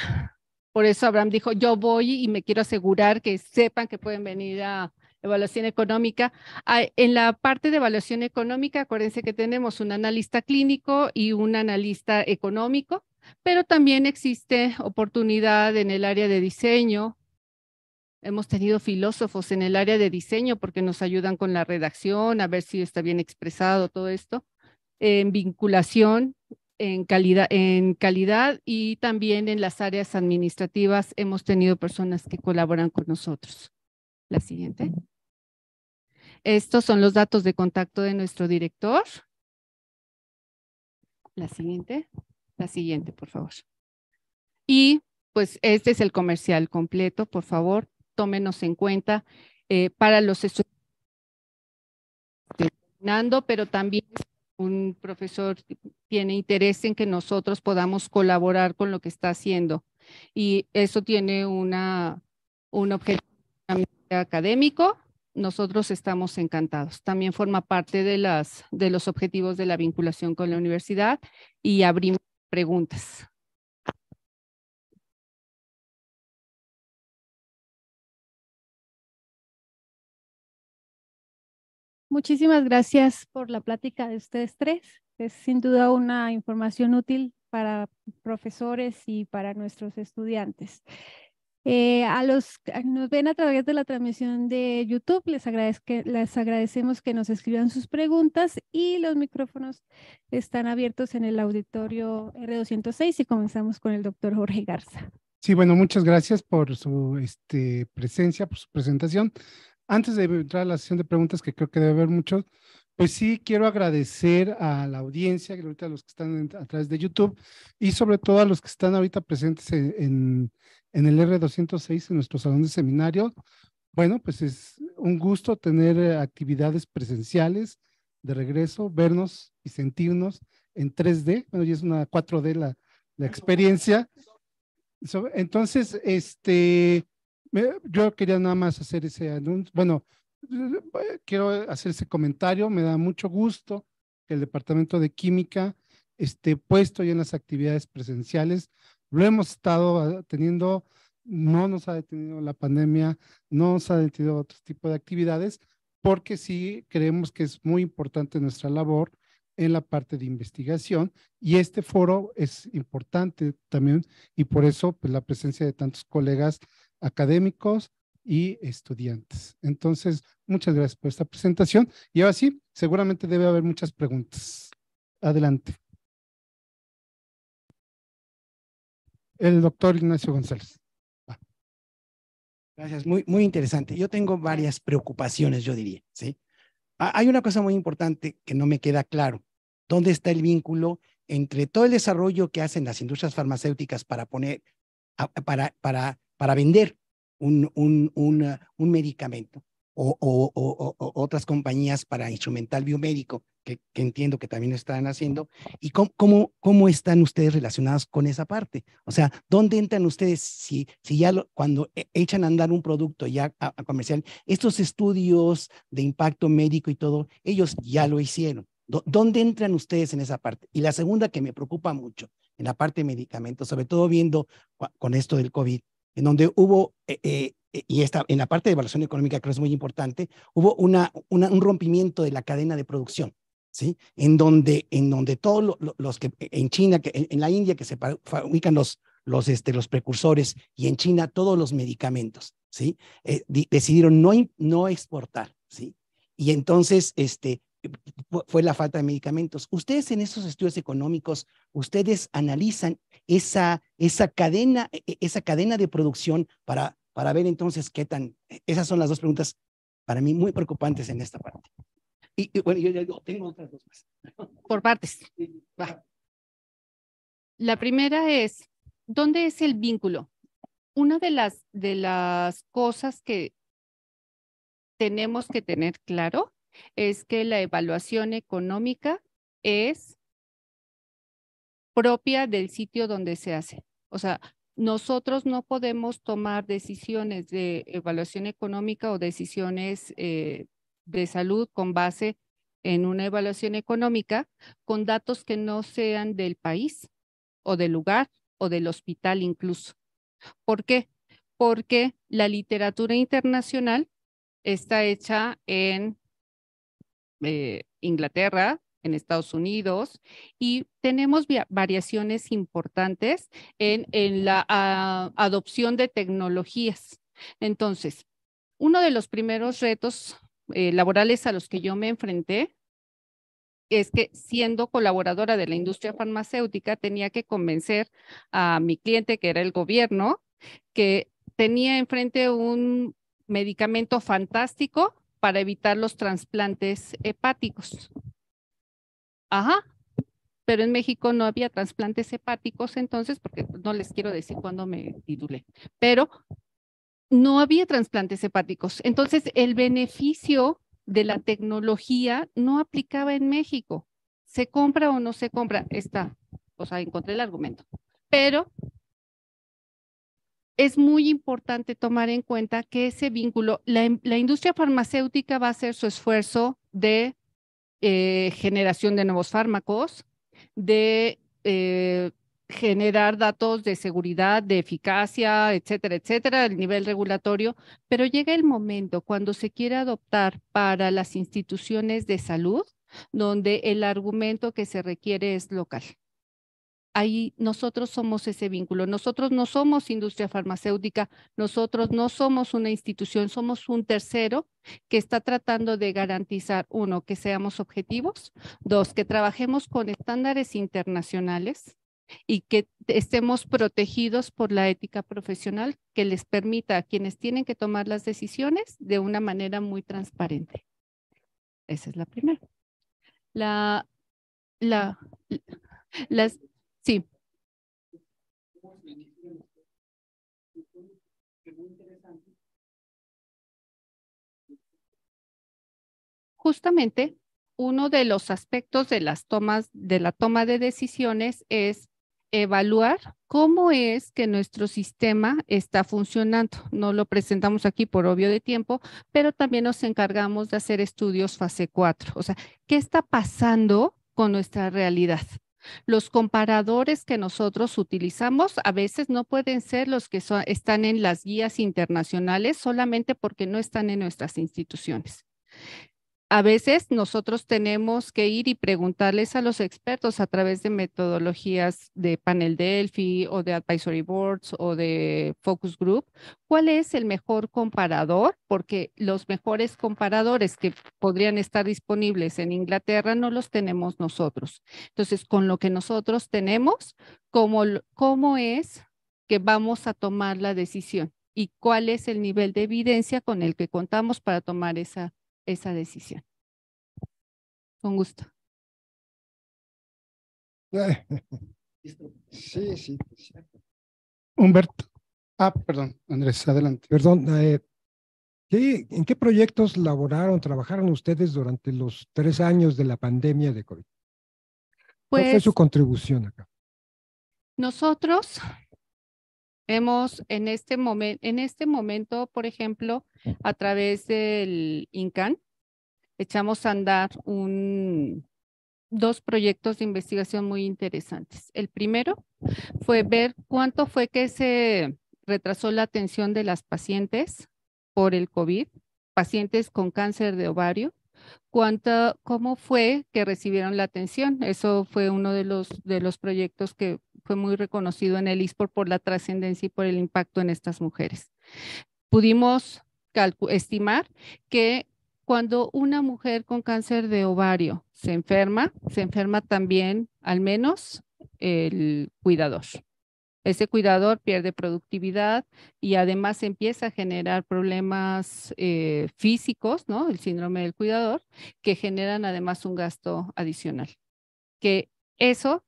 S3: por eso Abraham dijo, yo voy y me quiero asegurar que sepan que pueden venir a evaluación económica. Ah, en la parte de evaluación económica, acuérdense que tenemos un analista clínico y un analista económico, pero también existe oportunidad en el área de diseño. Hemos tenido filósofos en el área de diseño porque nos ayudan con la redacción, a ver si está bien expresado todo esto. En vinculación, en calidad, en calidad y también en las áreas administrativas hemos tenido personas que colaboran con nosotros. La siguiente. Estos son los datos de contacto de nuestro director. La siguiente. La siguiente, por favor. Y pues este es el comercial completo, por favor, tómenos en cuenta eh, para los estudiantes, pero también un profesor tiene interés en que nosotros podamos colaborar con lo que está haciendo. Y eso tiene una, un objetivo académico. Nosotros estamos encantados. También forma parte de, las, de los objetivos de la
S1: vinculación con la universidad y abrimos preguntas.
S2: Muchísimas gracias por la plática de ustedes tres. Es sin duda una información útil para profesores y para nuestros estudiantes. Eh, a los que nos ven a través de la transmisión de YouTube, les, les agradecemos que nos escriban sus preguntas y los micrófonos están abiertos en el auditorio R206 y comenzamos con el doctor Jorge Garza.
S6: Sí, bueno, muchas gracias por su este, presencia, por su presentación antes de entrar a la sesión de preguntas, que creo que debe haber muchos, pues sí quiero agradecer a la audiencia, a los que están a través de YouTube y sobre todo a los que están ahorita presentes en, en, el R206, en nuestro salón de seminario. Bueno, pues es un gusto tener eh, actividades presenciales de regreso, vernos y sentirnos en 3D. Bueno, ya es una 4D la, la experiencia. Entonces, este, yo quería nada más hacer ese anuncio. Bueno, quiero hacer ese comentario. Me da mucho gusto que el Departamento de Química esté puesto ya en las actividades presenciales. Lo hemos estado ah, teniendo, no nos ha detenido la pandemia, no nos ha detenido otro tipo de actividades, porque sí creemos que es muy importante nuestra labor en la parte de investigación y este foro es importante también y por eso pues, la presencia de tantos colegas académicos y estudiantes. Entonces, muchas gracias por esta presentación. Y ahora sí, seguramente debe haber muchas preguntas.
S1: Adelante. El doctor Ignacio González. Gracias, muy, muy interesante. Yo tengo varias
S7: preocupaciones, yo diría, ¿sí? Ah, hay una cosa muy importante que no me queda claro. ¿Dónde está el vínculo entre todo el desarrollo que hacen las industrias farmacéuticas para poner, para, para para vender un, un, un, un medicamento o, o, o, otras compañías para instrumental biomédico, que, entiendo que también están haciendo, y cómo, cómo, cómo, están ustedes relacionados con esa parte. O sea, ¿dónde entran ustedes si, si ya cuando e, echan a andar un producto ya a, a comercial, estos estudios de impacto médico y todo, ellos ya lo hicieron? ¿Dónde entran ustedes en esa parte? Y la segunda que me preocupa mucho, en la parte de medicamentos, sobre todo viendo con esto del COVID, en donde hubo, eh, eh, eh, y esta, en la parte de evaluación económica creo que es muy importante, hubo una, un rompimiento de la cadena de producción. ¿Sí? En donde, en donde todos los que en China, que, en, la India que se fabrican los, los, este, los precursores y en China todos los medicamentos, ¿sí? decidieron no, no exportar, ¿sí? Y entonces, este, fue la falta de medicamentos. Ustedes en esos estudios económicos, ustedes analizan esa, esa, cadena, e, e, esa cadena de producción para, para ver entonces qué tan... E, esas son las dos preguntas para mí muy preocupantes en esta parte. Y, bueno, yo, tengo otras dos más. Por
S3: partes. La primera es, ¿dónde es el vínculo? Una de las, de las cosas que tenemos que tener claro es que la evaluación económica es propia del sitio donde se hace. O sea, nosotros no podemos tomar decisiones de evaluación económica o decisiones eh, de salud con base en una evaluación económica con datos que no sean del país o del lugar o del hospital incluso. ¿Por qué? Porque la literatura internacional está hecha en eh, Inglaterra, en Estados Unidos y tenemos variaciones importantes en, la ah, adopción de tecnologías. Entonces, uno de los primeros retos eh, laborales a los que yo me enfrenté es que siendo colaboradora de la industria farmacéutica tenía que convencer a mi cliente, que era el gobierno, que tenía enfrente un medicamento fantástico para evitar los trasplantes hepáticos. Ajá, pero en México no había trasplantes hepáticos entonces, porque pues, no les quiero decir cuándo me titulé, pero no había trasplantes hepáticos. Entonces, el beneficio de la tecnología no aplicaba en México. ¿Se compra o no se compra? Esta o sea, encontré el argumento. Pero es muy importante tomar en cuenta que ese vínculo, la, industria farmacéutica va a hacer su esfuerzo de eh, generación de nuevos fármacos, de eh, generar datos de seguridad, de eficacia, etcétera, etcétera, el nivel regulatorio, pero llega el momento cuando se quiere adoptar para las instituciones de salud, donde el argumento que se requiere es local ahí nosotros somos ese vínculo. Nosotros no somos industria farmacéutica, nosotros no somos una institución, somos un tercero que está tratando de garantizar, uno, que seamos objetivos, dos, que trabajemos con estándares internacionales y que estemos protegidos por la ética profesional que les permita a quienes tienen que tomar las decisiones de una manera muy transparente. Esa es la primera.
S1: La, la, las, Sí. Justamente, uno de los aspectos de las tomas
S3: de la toma de decisiones es evaluar cómo es que nuestro sistema está funcionando. No lo presentamos aquí por obvio de tiempo, pero también nos encargamos de hacer estudios fase 4, o sea, ¿qué está pasando con nuestra realidad? Los comparadores que nosotros utilizamos a veces no pueden ser los que están en las guías internacionales solamente porque no están en nuestras instituciones a veces nosotros tenemos que ir y preguntarles a los expertos a través de metodologías de panel Delphi o de advisory boards o de focus group, cuál es el mejor comparador, porque los mejores comparadores que podrían estar disponibles en Inglaterra no los tenemos nosotros. Entonces, con lo que nosotros tenemos, ¿cómo, cómo es que vamos a tomar la decisión? ¿Y cuál es el nivel de evidencia con el que contamos para tomar
S1: esa esa decisión. Con gusto. Sí, sí. Humberto.
S8: Ah, perdón, Andrés, adelante. Perdón, eh, ¿en qué proyectos laboraron, trabajaron ustedes durante los tres años de la pandemia de COVID? ¿Cuál fue su pues contribución acá?
S3: Nosotros Vemos en este, en este momento, por ejemplo, mm. a través del INCAN, echamos a andar dos proyectos de investigación muy interesantes. El primero fue ver cuánto fue que se retrasó la atención de las pacientes por el COVID, pacientes con cáncer de ovario, cuánto, cómo fue que recibieron la atención. Eso fue uno de los, de los proyectos que muy reconocido en el ISPOR por la trascendencia y por el impacto en estas mujeres. Pudimos estimar que cuando una mujer con cáncer de ovario se enferma, se enferma también al menos el cuidador. Ese cuidador pierde productividad y además empieza a generar problemas eh, físicos, ¿no? El síndrome del cuidador, que generan además un gasto adicional. Que eso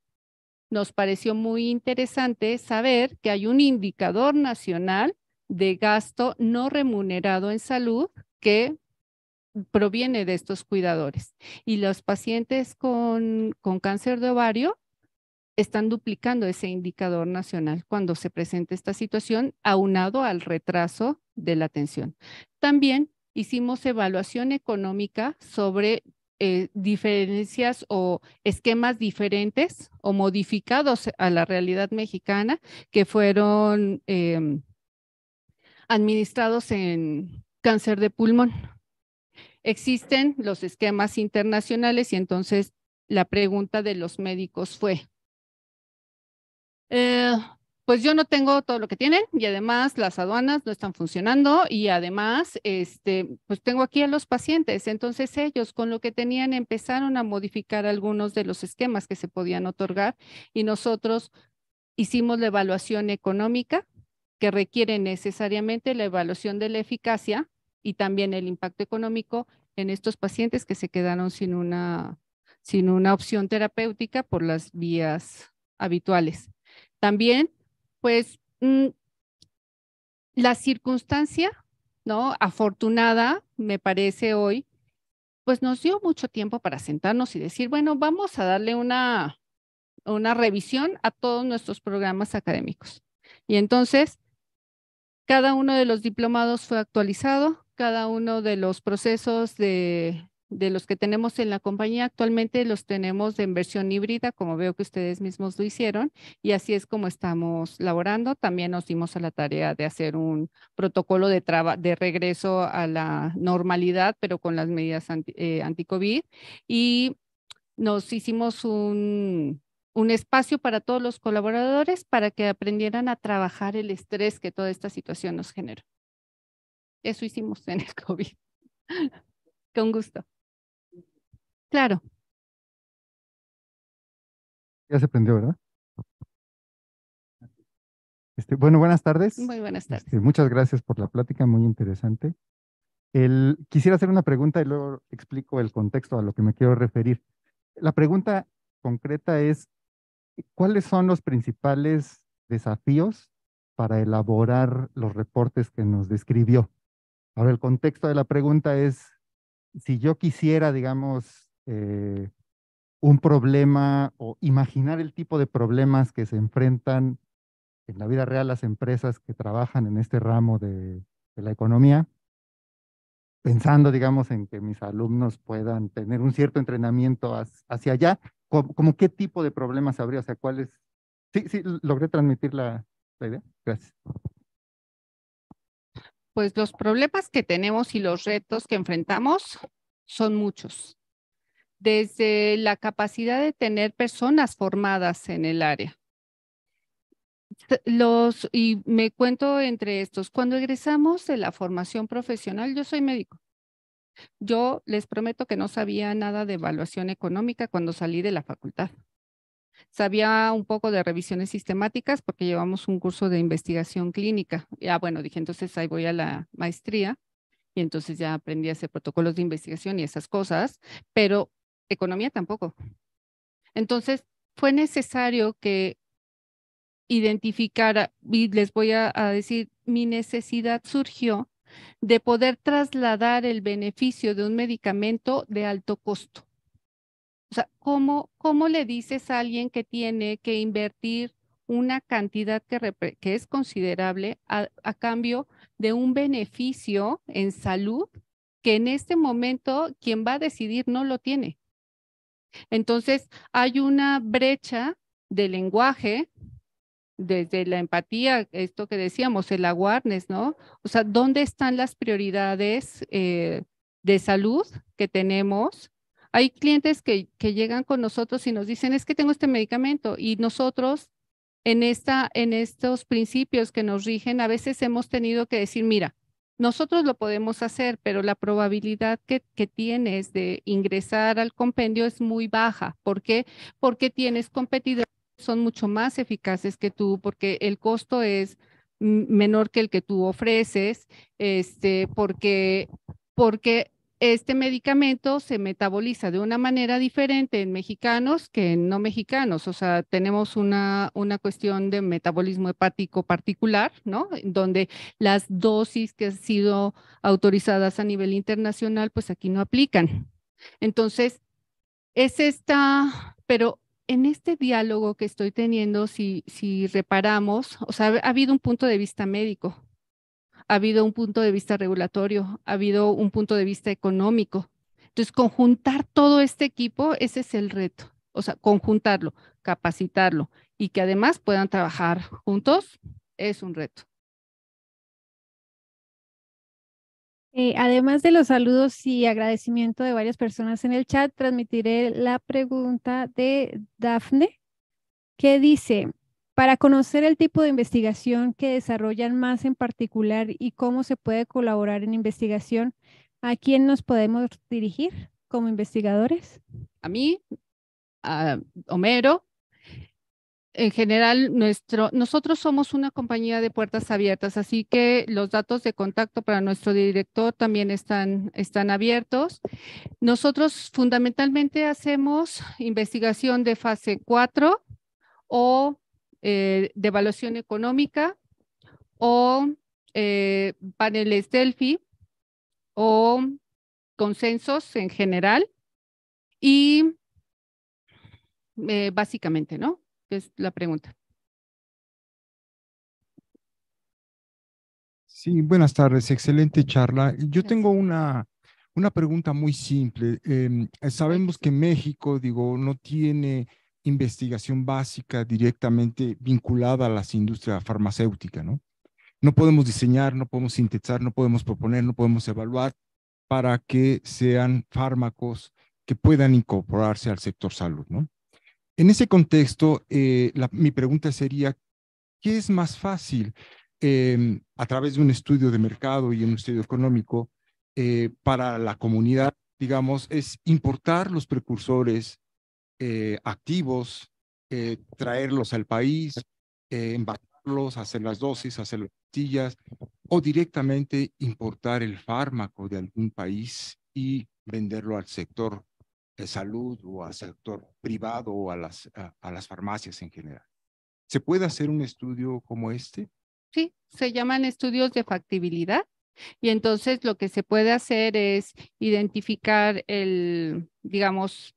S3: nos pareció muy interesante saber que hay un indicador nacional de gasto no remunerado en salud que proviene de estos cuidadores. Y los pacientes con, con cáncer de ovario están duplicando ese indicador nacional cuando se presenta esta situación, aunado al retraso de la atención. También hicimos evaluación económica sobre eh, diferencias o esquemas diferentes o modificados a la realidad mexicana que fueron em, administrados en cáncer de pulmón. Existen los esquemas internacionales y entonces la pregunta de los médicos fue, eh, pues yo no tengo todo lo que tienen y además las aduanas no están funcionando y además, este, pues tengo aquí a los pacientes. Entonces ellos con lo que tenían empezaron a modificar algunos de los esquemas que se podían otorgar y nosotros hicimos la evaluación económica que requiere necesariamente la evaluación de la eficacia y también el impacto económico en estos pacientes que se quedaron sin una, sin una opción terapéutica por las vías habituales. También pues mm, la circunstancia, ¿no? Afortunada, me parece hoy, pues nos dio mucho tiempo para sentarnos y decir, bueno, vamos a darle una, una revisión a todos nuestros programas académicos. Y entonces, cada uno de los diplomados fue actualizado, cada uno de los procesos de de los que tenemos en la compañía actualmente los tenemos en versión híbrida, como veo que ustedes mismos lo hicieron, y así es como estamos laborando. También nos dimos a la tarea de hacer un protocolo de, de regreso a la normalidad, pero con las medidas anti, eh, covid y nos hicimos un, un espacio para todos los colaboradores para que aprendieran a trabajar el
S1: estrés que toda esta situación nos generó. Eso hicimos en el COVID. Con gusto. Claro. Ya se prendió, ¿verdad? Este, bueno, buenas
S6: tardes. Muy buenas tardes. Este, muchas gracias por la plática, muy interesante. El, quisiera hacer una pregunta y luego explico el contexto a lo que me quiero referir. La pregunta concreta es, ¿cuáles son los principales desafíos para elaborar los reportes que nos describió? Ahora, el contexto de la pregunta es, si yo quisiera, digamos, eh, un problema o imaginar el tipo de problemas que se enfrentan en la vida real las empresas que trabajan en este ramo de, la economía, pensando, digamos, en que mis alumnos puedan tener un cierto entrenamiento hacia allá, como, qué tipo de problemas habría, o sea, cuáles... Sí, sí, logré transmitir la idea. Gracias
S3: pues los problemas que tenemos y los retos que enfrentamos son muchos desde la capacidad de tener personas formadas en el área. Los, y me cuento entre estos, cuando egresamos de la formación profesional, yo soy médico. Yo les prometo que no sabía nada de evaluación económica cuando salí de la facultad. Sabía un poco de revisiones sistemáticas porque llevamos un curso de investigación clínica. Ya, ah, bueno, dije, entonces ahí voy a la maestría y entonces ya aprendí a hacer protocolos de investigación y esas cosas, pero economía tampoco. Entonces, fue necesario que identificara, y les voy a, decir, mi necesidad surgió de poder trasladar el beneficio de un medicamento de alto costo. O sea, ¿cómo, cómo le dices a alguien que tiene que invertir una cantidad que, que es considerable a, cambio de un beneficio en salud que en este momento quien va a decidir no lo tiene? Entonces, hay una brecha de lenguaje desde la empatía, esto que decíamos, el aguarnes, ¿no? O sea, ¿dónde están las prioridades eh, de salud que tenemos? Hay clientes que, que, llegan con nosotros y nos dicen, es que tengo este medicamento y nosotros en, esta, en estos principios que nos rigen, a veces hemos tenido que decir, mira, nosotros lo podemos hacer, pero la probabilidad que, que, tienes de ingresar al compendio es muy baja. ¿Por qué? Porque tienes competidores que son mucho más eficaces que tú, porque el costo es menor que el que tú ofreces, este, porque, porque este medicamento se metaboliza de una manera diferente en mexicanos que en no mexicanos. O sea, tenemos una, una cuestión de metabolismo hepático particular, ¿no? Donde las dosis que han sido autorizadas a nivel internacional, pues aquí no aplican. Entonces, es esta, pero en este diálogo que estoy teniendo, si, si reparamos, o sea, ha habido un punto de vista médico, ha habido un punto de vista regulatorio, ha habido un punto de vista económico. Entonces, conjuntar todo este equipo, ese es el reto. O sea, conjuntarlo, capacitarlo y que además puedan trabajar juntos, es un reto.
S2: Eh, además de los saludos y agradecimiento de varias personas en el chat, transmitiré la pregunta de Dafne, que dice, para conocer el tipo de investigación que desarrollan más en particular y cómo se puede colaborar en investigación, ¿a quién nos podemos dirigir como investigadores? A mí,
S3: a Homero. En general, nuestro, nosotros somos una compañía de puertas abiertas, así que los datos de contacto para nuestro director también están, están abiertos. Nosotros fundamentalmente hacemos investigación de fase 4 o eh, De evaluación económica o eh, paneles Delphi o consensos en general y eh, básicamente, ¿no? Es la pregunta.
S8: Sí, buenas tardes, excelente charla. Yo tengo una, una pregunta muy simple. Em, sabemos que México, digo, no tiene investigación básica directamente vinculada a las industrias farmacéuticas, ¿no? No podemos diseñar, no podemos sintetizar, no podemos proponer, no podemos evaluar para que sean fármacos que puedan incorporarse al sector salud, ¿no? En ese contexto, eh, mi pregunta sería, ¿qué es más fácil em, a través de un estudio de mercado y un estudio económico eh, para la comunidad? Digamos, es importar los precursores eh, activos, eh, traerlos al país, eh, embarcarlos, hacer las dosis, hacer las pastillas, o directamente importar el fármaco de algún país y venderlo al sector de salud o al sector privado o a las, a las farmacias en general. ¿Se puede hacer un estudio como este?
S3: Sí, se llaman estudios de factibilidad. Y entonces lo que se puede hacer es identificar el, digamos,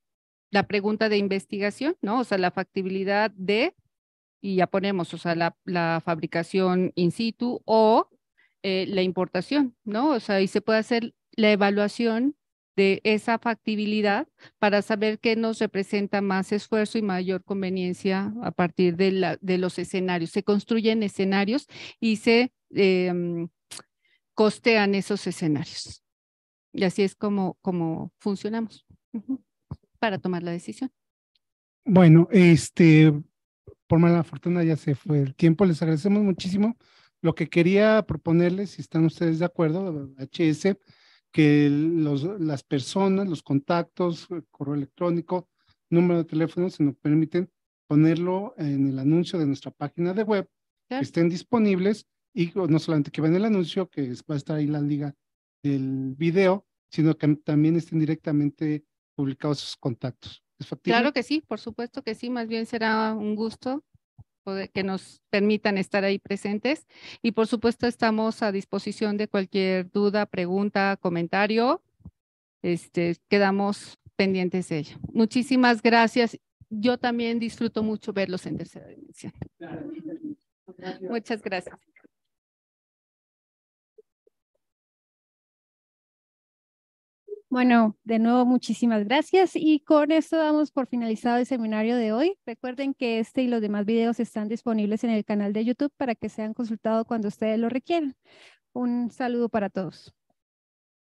S3: la pregunta de investigación, ¿no? O sea, la factibilidad de, y ya ponemos, o sea, la, fabricación in situ o eh, la importación, ¿no? O sea, y se puede hacer la evaluación de esa factibilidad para saber qué nos representa más esfuerzo y mayor conveniencia a partir de, la, de los escenarios. Se construyen escenarios y se em, costean esos escenarios. Y así es como, como funcionamos para tomar la decisión.
S6: Bueno, este, por mala fortuna ya se fue el tiempo. Les agradecemos muchísimo. Lo que quería proponerles, si están ustedes de acuerdo, HS, que los, las personas, los contactos, eh, correo electrónico, número de teléfono, se nos permiten, ponerlo en el anuncio de nuestra página de web, estén disponibles y no solamente que vean el anuncio, que va a estar ahí la liga del video, sino que también estén directamente publicados sus contactos. Claro que
S3: sí, por supuesto que sí, más bien será un gusto que nos permitan estar ahí presentes y por supuesto estamos a disposición de cualquier duda, pregunta, comentario. Este, quedamos pendientes de ello. Muchísimas gracias. Yo también
S1: disfruto mucho verlos en tercera dimensión. Muchas gracias.
S2: Bueno, de nuevo muchísimas gracias y con esto damos por finalizado el seminario de hoy. Recuerden que este y los demás videos están disponibles en el canal de YouTube para que sean consultados cuando ustedes lo requieran. Un saludo para todos.